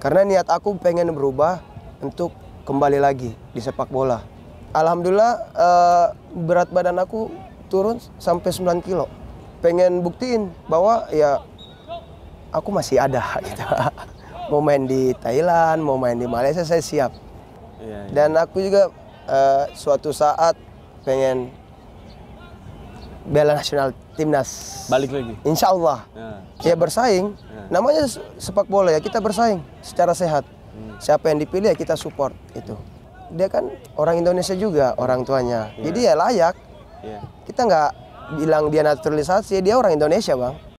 Karena niat aku pengen berubah untuk kembali lagi di sepak bola. Alhamdulillah eh, berat badan aku turun sampai 9 kilo. Pengen buktiin bahwa ya aku masih ada gitu. mau main di Thailand, mau main di Malaysia saya siap. Iya, iya. Dan aku juga eh, suatu saat pengen bela nasional timnas. Balik lagi. Insya Allah. Ya, ya bersaing. Ya. Namanya sepak bola ya kita bersaing secara sehat. Hmm. Siapa yang dipilih ya kita support itu. Dia kan orang Indonesia juga orang tuanya. Ya. Jadi ya layak. Ya. Kita nggak bilang dia naturalisasi, dia orang Indonesia bang.